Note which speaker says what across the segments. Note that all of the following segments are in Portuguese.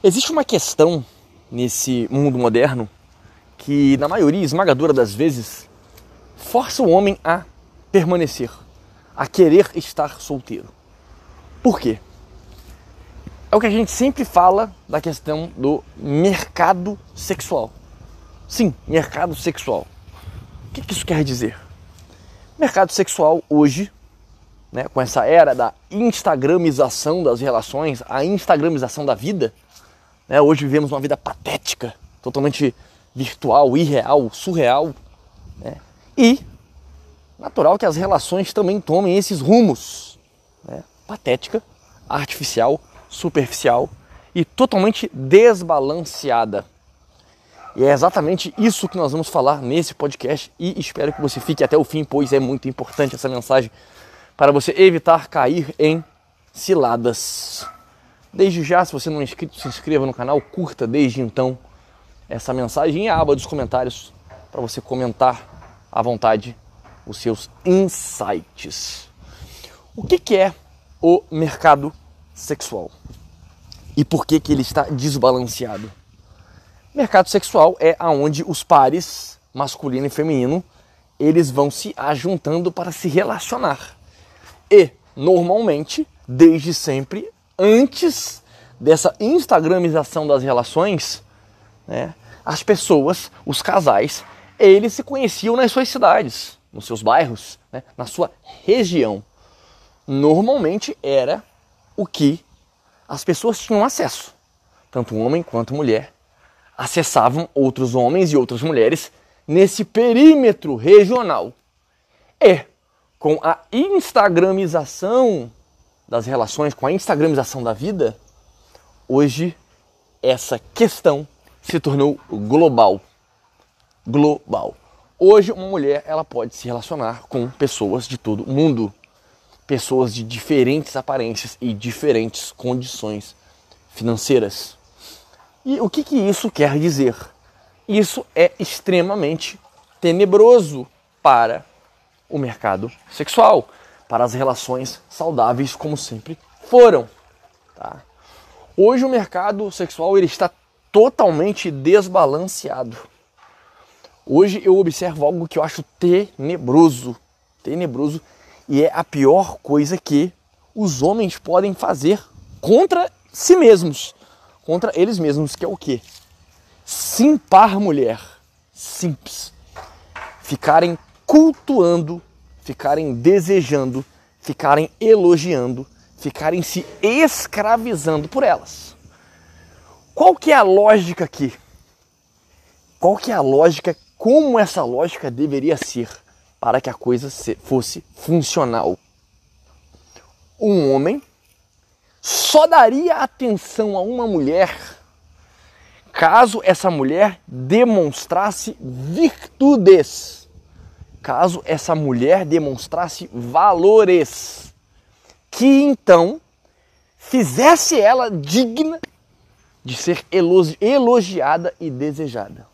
Speaker 1: Existe uma questão nesse mundo moderno que, na maioria esmagadora das vezes, força o homem a permanecer, a querer estar solteiro. Por quê? É o que a gente sempre fala da questão do mercado sexual. Sim, mercado sexual. O que isso quer dizer? Mercado sexual hoje, né, com essa era da instagramização das relações, a instagramização da vida, né? Hoje vivemos uma vida patética, totalmente virtual, irreal, surreal. Né? E natural que as relações também tomem esses rumos. Né? Patética, artificial, superficial e totalmente desbalanceada. E é exatamente isso que nós vamos falar nesse podcast e espero que você fique até o fim, pois é muito importante essa mensagem para você evitar cair em ciladas. Desde já, se você não é inscrito, se inscreva no canal, curta desde então essa mensagem e a aba dos comentários para você comentar à vontade os seus insights. O que, que é o mercado sexual? E por que, que ele está desbalanceado? Mercado sexual é aonde os pares, masculino e feminino, eles vão se ajuntando para se relacionar. E, normalmente, desde sempre, antes dessa instagramização das relações, né, as pessoas, os casais, eles se conheciam nas suas cidades, nos seus bairros, né, na sua região. Normalmente era o que as pessoas tinham acesso. Tanto homem quanto mulher acessavam outros homens e outras mulheres nesse perímetro regional. É com a instagramização das relações, com a instagramização da vida, hoje essa questão se tornou global. Global. Hoje uma mulher ela pode se relacionar com pessoas de todo o mundo, pessoas de diferentes aparências e diferentes condições financeiras. E o que, que isso quer dizer? Isso é extremamente tenebroso para o mercado sexual para as relações saudáveis como sempre foram. Tá? Hoje o mercado sexual ele está totalmente desbalanceado. Hoje eu observo algo que eu acho tenebroso, tenebroso e é a pior coisa que os homens podem fazer contra si mesmos, contra eles mesmos, que é o quê? Simpar mulher, simples. Ficarem cultuando ficarem desejando, ficarem elogiando, ficarem se escravizando por elas. Qual que é a lógica aqui? Qual que é a lógica? Como essa lógica deveria ser para que a coisa fosse funcional? Um homem só daria atenção a uma mulher caso essa mulher demonstrasse virtudes caso essa mulher demonstrasse valores que então fizesse ela digna de ser elogiada e desejada.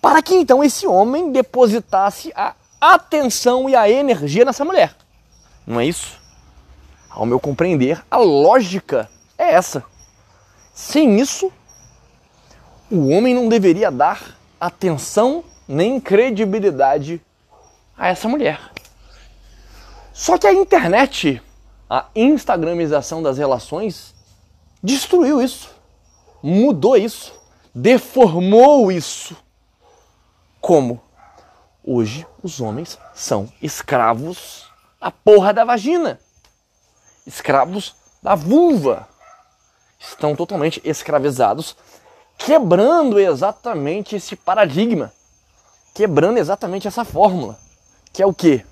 Speaker 1: Para que então esse homem depositasse a atenção e a energia nessa mulher. Não é isso? Ao meu compreender, a lógica é essa. Sem isso, o homem não deveria dar atenção nem credibilidade a essa mulher. Só que a internet, a instagramização das relações, destruiu isso, mudou isso, deformou isso. Como? Hoje os homens são escravos da porra da vagina, escravos da vulva. Estão totalmente escravizados, quebrando exatamente esse paradigma quebrando exatamente essa fórmula, que é o quê?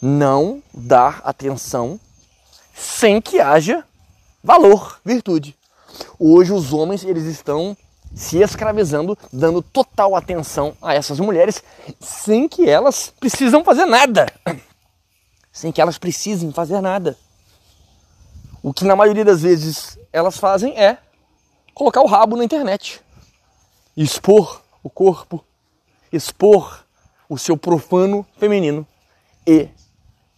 Speaker 1: Não dar atenção sem que haja valor, virtude. Hoje os homens eles estão se escravizando, dando total atenção a essas mulheres, sem que elas precisam fazer nada. Sem que elas precisem fazer nada. O que na maioria das vezes elas fazem é colocar o rabo na internet, expor o corpo, expor o seu profano feminino e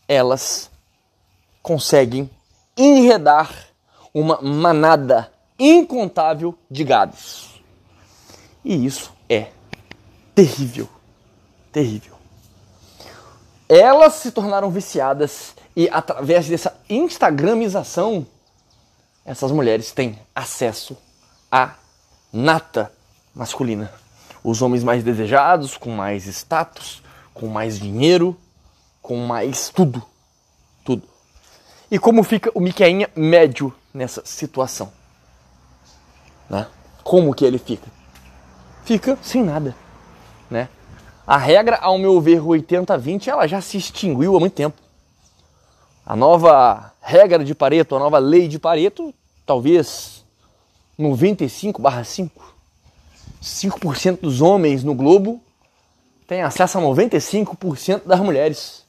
Speaker 1: elas conseguem enredar uma manada incontável de gados. E isso é terrível. Terrível. Elas se tornaram viciadas e através dessa instagramização essas mulheres têm acesso à nata masculina os homens mais desejados, com mais status, com mais dinheiro, com mais tudo. Tudo. E como fica o Miquelinha médio nessa situação? Né? Como que ele fica? Fica sem nada, né? A regra, ao meu ver, 80-20, ela já se extinguiu há muito tempo. A nova regra de Pareto, a nova lei de Pareto, talvez 95/5 5% dos homens no globo têm acesso a 95% das mulheres,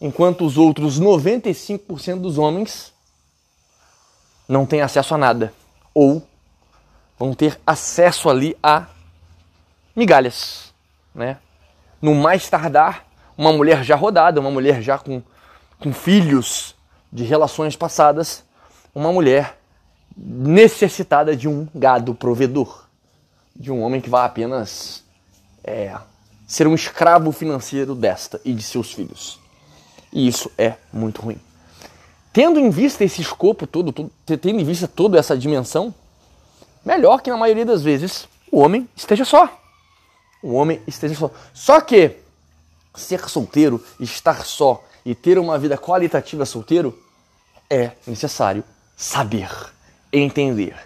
Speaker 1: enquanto os outros 95% dos homens não têm acesso a nada ou vão ter acesso ali a migalhas, né? No mais tardar, uma mulher já rodada, uma mulher já com, com filhos de relações passadas, uma mulher necessitada de um gado provedor de um homem que vai apenas é, ser um escravo financeiro desta e de seus filhos. E isso é muito ruim. Tendo em vista esse escopo todo, todo tendo em vista toda essa dimensão, melhor que na maioria das vezes o homem esteja só. O homem esteja só. Só que ser solteiro, estar só e ter uma vida qualitativa solteiro é necessário saber, entender,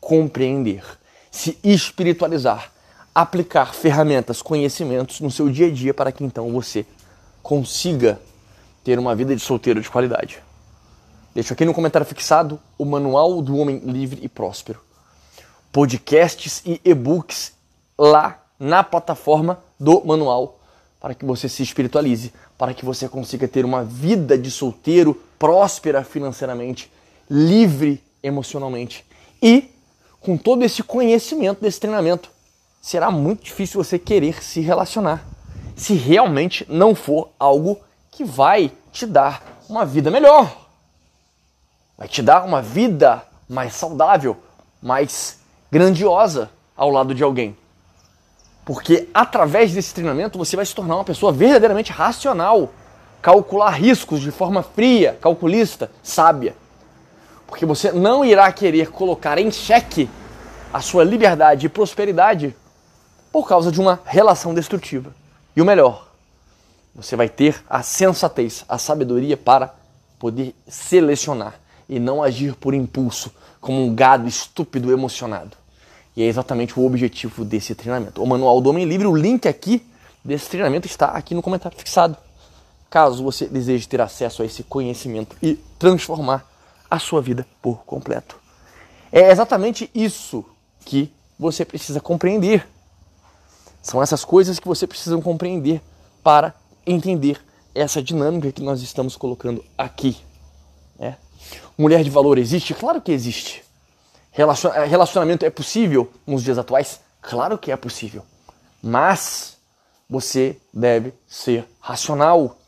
Speaker 1: compreender se espiritualizar, aplicar ferramentas, conhecimentos no seu dia a dia para que então você consiga ter uma vida de solteiro de qualidade. Deixo aqui no comentário fixado o Manual do Homem Livre e Próspero. Podcasts e e-books lá na plataforma do manual para que você se espiritualize, para que você consiga ter uma vida de solteiro próspera financeiramente, livre emocionalmente e com todo esse conhecimento desse treinamento, será muito difícil você querer se relacionar. Se realmente não for algo que vai te dar uma vida melhor. Vai te dar uma vida mais saudável, mais grandiosa ao lado de alguém. Porque através desse treinamento você vai se tornar uma pessoa verdadeiramente racional, calcular riscos de forma fria, calculista, sábia porque você não irá querer colocar em xeque a sua liberdade e prosperidade por causa de uma relação destrutiva. E o melhor, você vai ter a sensatez, a sabedoria para poder selecionar e não agir por impulso, como um gado estúpido emocionado. E é exatamente o objetivo desse treinamento. O Manual do Homem Livre, o link aqui desse treinamento está aqui no comentário fixado. Caso você deseje ter acesso a esse conhecimento e transformar a sua vida por completo. É exatamente isso que você precisa compreender. São essas coisas que você precisa compreender para entender essa dinâmica que nós estamos colocando aqui. Né? Mulher de valor existe? Claro que existe. Eh, relacionamento é possível nos dias atuais? Claro que é possível. Mas você deve ser racional.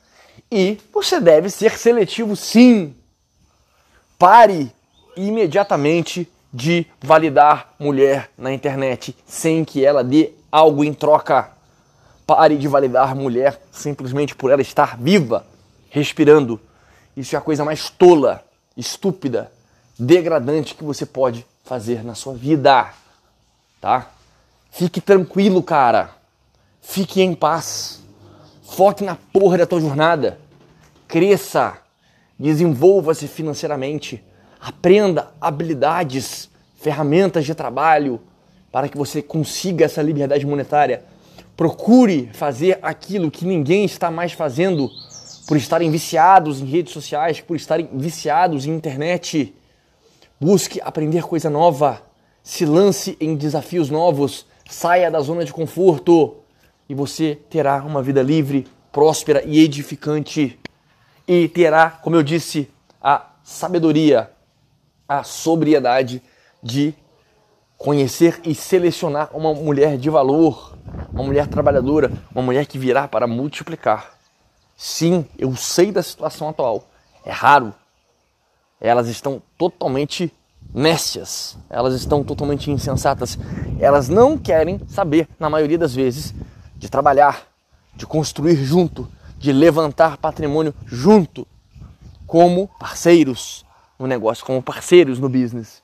Speaker 1: E você deve ser seletivo, sim, Pare imediatamente de validar mulher na internet sem que ela dê algo em troca. Pare de validar mulher simplesmente por ela estar viva, respirando. Isso é a coisa mais tola, estúpida, degradante que você pode fazer na sua vida. Tá? Fique tranquilo, cara. Fique em paz. Foque na porra da tua jornada. Cresça Desenvolva-se financeiramente. Aprenda habilidades, ferramentas de trabalho para que você consiga essa liberdade monetária. Procure fazer aquilo que ninguém está mais fazendo por estarem viciados em redes sociais, por estarem viciados em internet. Busque aprender coisa nova, se lance em desafios novos, saia da zona de conforto e você terá uma vida livre, próspera e edificante e terá, como eu disse, a sabedoria, a sobriedade de conhecer e selecionar uma mulher de valor, uma mulher trabalhadora, uma mulher que virá para multiplicar. Sim, eu sei da situação atual. É raro. Elas estão totalmente nécias, elas estão totalmente insensatas. Elas não querem saber, na maioria das vezes, de trabalhar, de construir junto, de levantar patrimônio junto, como parceiros no negócio, como parceiros no business.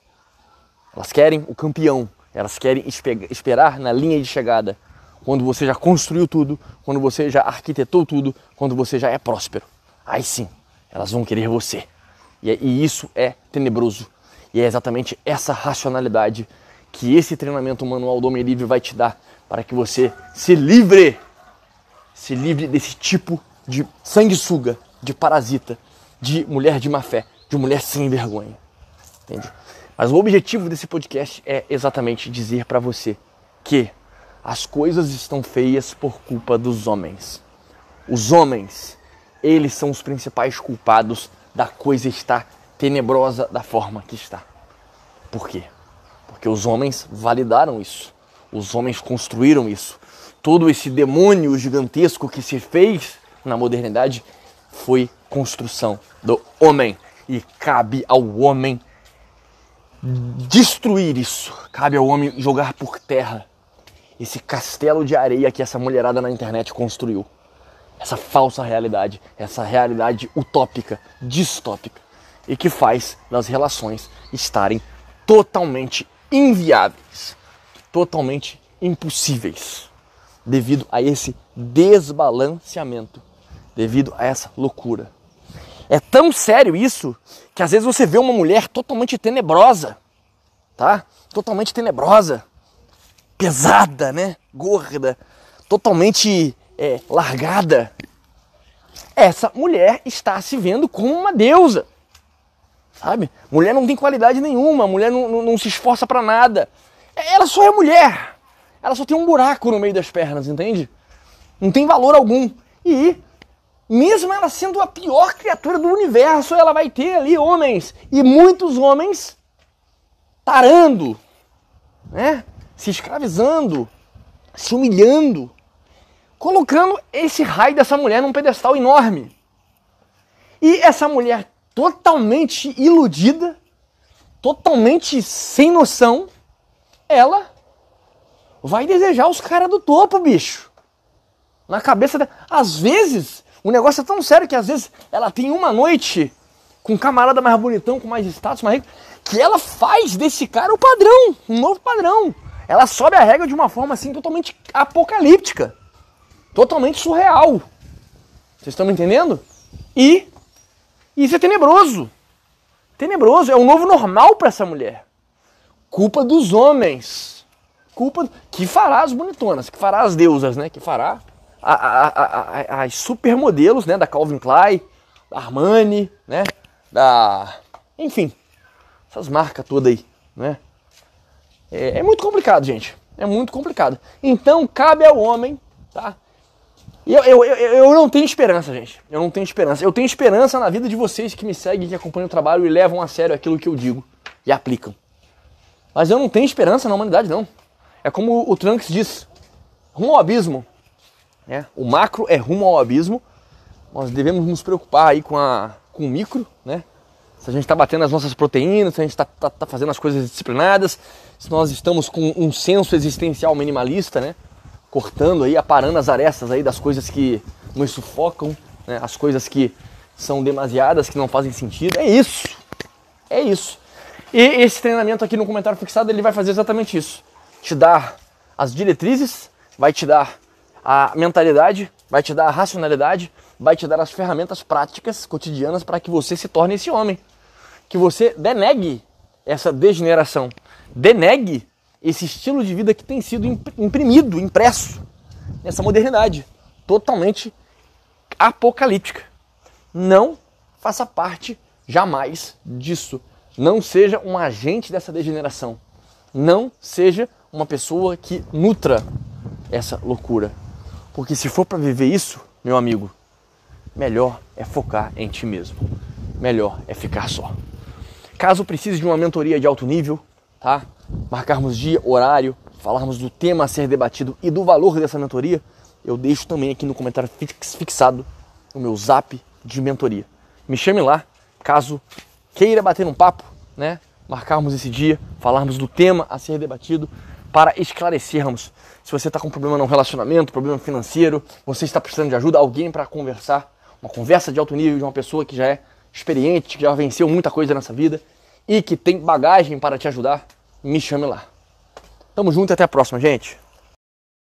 Speaker 1: Elas querem o campeão, elas querem esperar na linha de chegada, quando você já construiu tudo, quando você já arquitetou tudo, quando você já é próspero. Aí sim, elas vão querer você. E, é, e isso é tenebroso. E é exatamente essa racionalidade que esse treinamento manual do Homem Livre vai te dar para que você se livre, se livre desse tipo de sanguessuga, de parasita, de mulher de má fé, de mulher sem vergonha. Entende? Mas o objetivo desse podcast é exatamente dizer para você que as coisas estão feias por culpa dos homens. Os homens, eles são os principais culpados da coisa estar tenebrosa da forma que está. Por quê? Porque os homens validaram isso. Os homens construíram isso. Todo esse demônio gigantesco que se fez na modernidade foi construção do homem. E cabe ao homem destruir isso. Cabe ao homem jogar por terra esse castelo de areia que essa mulherada na internet construiu. Essa falsa realidade, essa realidade utópica, distópica e que faz das relações estarem totalmente inviáveis, totalmente impossíveis, devido a esse desbalanceamento devido a essa loucura. É tão sério isso que às vezes você vê uma mulher totalmente tenebrosa, tá? Totalmente tenebrosa, pesada, né? Gorda, totalmente é, largada. Essa mulher está se vendo como uma deusa, sabe? Mulher não tem qualidade nenhuma, mulher não, não, não se esforça para nada. É, ela só é mulher. Ela só tem um buraco no meio das pernas, entende? Não tem valor algum. E mesmo ela sendo a pior criatura do universo, ela vai ter ali homens e muitos homens tarando, né? Se escravizando, se humilhando, colocando esse raio dessa mulher num pedestal enorme. E essa mulher totalmente iludida, totalmente sem noção, ela vai desejar os caras do topo, bicho. Na cabeça dela. Às vezes, o negócio é tão sério que às vezes ela tem uma noite com um camarada mais bonitão, com mais status, mais rico, que ela faz desse cara o padrão, um novo padrão. Ela sobe a regra de uma forma assim totalmente apocalíptica, totalmente surreal. Vocês estão me entendendo? E isso é tenebroso. Tenebroso, é o um novo normal para essa mulher. Culpa dos homens. Culpa que fará as bonitonas, que fará as deusas, né? Que fará a, as supermodelos, né, da Calvin Klein, da Armani, né, da, enfim, essas marcas todas aí, né? É, é muito complicado, gente. É muito complicado. Então cabe ao homem, tá? Eu, eu, eu, eu, não tenho esperança, gente. Eu não tenho esperança. Eu tenho esperança na vida de vocês que me seguem, que acompanham o trabalho e levam a sério aquilo que eu digo e aplicam. Mas eu não tenho esperança na humanidade, não. É como o Trunks diz: rumo ao abismo, né? O macro é rumo ao abismo. Nós devemos nos preocupar aí com, a, com o micro, né? se a gente está batendo as nossas proteínas, se a gente está tá, tá fazendo as coisas disciplinadas, se nós estamos com um senso existencial minimalista, né? cortando aí, aparando as arestas aí das coisas que nos sufocam, né? as coisas que são demasiadas, que não fazem sentido. É isso. É isso. E esse treinamento aqui no comentário fixado, ele vai fazer exatamente isso. Te dar as diretrizes, vai te dar a mentalidade, vai te dar a racionalidade, vai te dar as ferramentas práticas cotidianas para que você se torne esse homem. Que você denegue essa degeneração, denegue esse estilo de vida que tem sido imprimido, impresso nessa modernidade totalmente apocalíptica. Não faça parte jamais disso. Não seja um agente dessa degeneração. Não seja uma pessoa que nutra essa loucura. Porque se for para viver isso, meu amigo, melhor é focar em ti mesmo. Melhor é ficar só. Caso precise de uma mentoria de alto nível, tá? Marcarmos dia, horário, falarmos do tema a ser debatido e do valor dessa mentoria, eu deixo também aqui no comentário fix, fixado o meu zap de mentoria. Me chame lá, caso queira bater um papo, né? Marcarmos esse dia, falarmos do tema a ser debatido para esclarecermos. Se você está com problema no relacionamento, problema financeiro, você está precisando de ajuda, alguém para conversar, uma conversa de alto nível de uma pessoa que já é experiente, que já venceu muita coisa nessa vida e que tem bagagem para te ajudar, me chame lá. Tamo junto e até a próxima, gente.